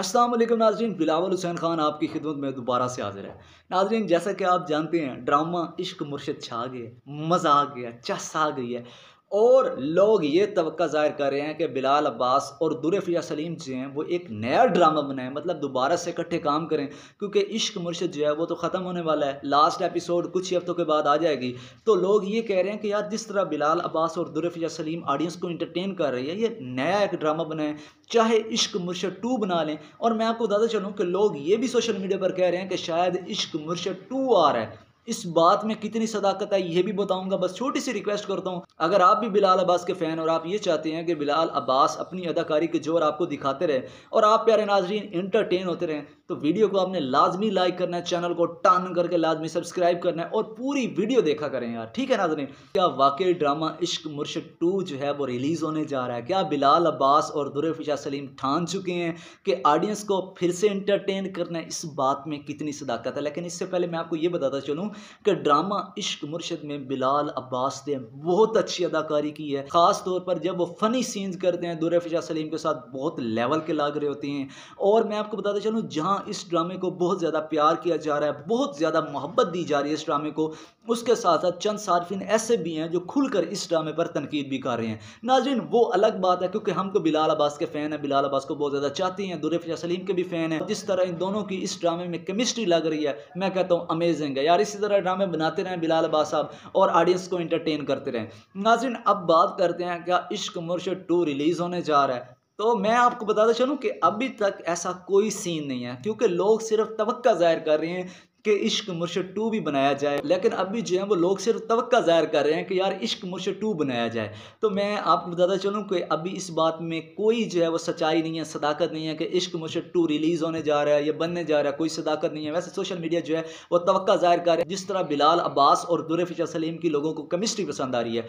अस्सलाम वालेकुम नाजरीन बिलावल हुसैन खान आपकी खिदमत में दोबारा से हाजिर है नाजरीन जैसा कि आप जानते हैं ड्रामा इश्क मुर्शद छा गया मज़ा आ गया चस आ गई है और लोग ये तो ज़ाहिर कर रहे हैं कि बिलाल अब्बास और दुरफिया सलीम जो हैं वो एक नया ड्रामा बनाएं मतलब दोबारा से इकट्ठे काम करें क्योंकि इश्क मुर्शद जो है वो तो ख़त्म होने वाला है लास्ट एपिसोड कुछ ही हफ्तों के बाद आ जाएगी तो लोग ये कह रहे हैं कि यार जिस तरह बिलाल अब्बास और दुरफिया सलीम ऑडियंस को इंटरटेन कर रही है ये नया एक ड्रामा बनाएं चाहे इश्क मुर्शद टू बना लें और मैं आपको बताता चलूँ कि लोग ये भी सोशल मीडिया पर कह रहे हैं कि शायद इश्क मुर्शद टू आ रहा है इस बात में कितनी सदाकत है ये भी बताऊंगा बस छोटी सी रिक्वेस्ट करता हूँ अगर आप भी बिलाल अब्बास के फ़ैन और आप ये चाहते हैं कि बिलाल अब्बास अपनी अदाकारी के जोर आपको दिखाते रहे और आप प्यारे नाजरीन इंटरटेन होते रहें तो वीडियो को आपने लाजमी लाइक करना है चैनल को टर्न करके लाजमी सब्सक्राइब करना है और पूरी वीडियो देखा करें यार ठीक है नाजरीन क्या वाकई ड्रामा इश्क मुर्शद टू जो है वो रिलीज़ होने जा रहा है क्या बिलाल अब्बास और दुरफिशा सलीम ठान चुके हैं कि ऑडियंस को फिर से इंटरटेन करना है इस बात में कितनी सदाकत है लेकिन इससे पहले मैं आपको ये बताता चलूँ कि ड्रामा इश्क मुर्शद में बिलाल अब्बास ने बहुत अच्छी अदाकारी की है ख़ास तौर पर जब वो फ़नी सीन्स करते हैं दुरफिशा सलीम के साथ बहुत लेवल के लाग रहे होते हैं और मैं आपको बताता चलूँ जहाँ हाँ इस ड्रामे को बहुत ज़्यादा प्यार किया जा रहा है बहुत ज़्यादा मोहब्बत दी जा रही है इस ड्रामे को उसके साथ साथ चंद सार्फिन ऐसे भी हैं जो खुलकर इस ड्रामे पर तनकीद भी कर रहे हैं नाजरन वो अलग बात है क्योंकि हम तो बिलाल अब्बास के फ़ैन हैं बिलाल अब्बास को बहुत ज़्यादा चाहती हैं दुरफिया सलीम के भी फ़ैन हैं जिस तरह इन दोनों की इस ड्रामे में केमिस्ट्री लग रही है मैं कहता हूँ अमेजिंग है यार इसी तरह ड्रामे बनाते रहें बिलाल अब्बास साहब और ऑडियंस को इंटरटेन करते रहें नाजरन अब बात करते हैं क्या इश्क मुर्शद टू रिलीज़ होने जा रहा है तो मैं आपको बताता चलूँ कि अभी तक ऐसा कोई सीन नहीं है क्योंकि लोग सिर्फ तवक्का जाहिर कर रहे हैं कि इश्क मुर्शद टू भी बनाया जाए लेकिन अभी जो है वो लोग सिर्फ तवक्का जाहिर कर रहे हैं कि यार इश्क मुर्शद टू बनाया जाए तो मैं आपको बताता चलूँ कि अभी इस बात में कोई जो है वो सच्चाई नहीं है सदाकत नहीं है कि इश्क मुर्शद टू रिलीज़ होने जा रहा है या बनने जा रहा है कोई सदाकत नहीं है वैसे सोशल मीडिया जो है वो तवक्का जाहिर कर रहा है जिस तरह बिलाल अब्बास और दुर फिशा सलीम की लोगों को केमिस्ट्री पसंद आ रही है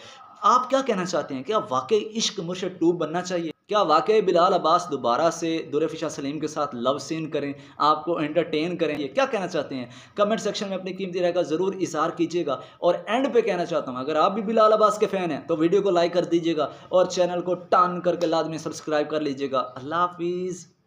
आप क्या कहना चाहते हैं क्या वाकई इश्क मुर्शद टू बनना चाहिए क्या वाकई बिलाल अब्बास दोबारा से दुरफिशा सलीम के साथ लव सीन करें आपको एंटरटेन करें ये क्या कहना चाहते हैं कमेंट सेक्शन में अपनी कीमती राय का ज़रूर इजहार कीजिएगा और एंड पे कहना चाहता हूँ अगर आप भी बिलाल अब्बास के फ़ैन हैं तो वीडियो को लाइक कर दीजिएगा और चैनल को टान करके में सब्सक्राइब कर लीजिएगा अल्लाह हाफिज़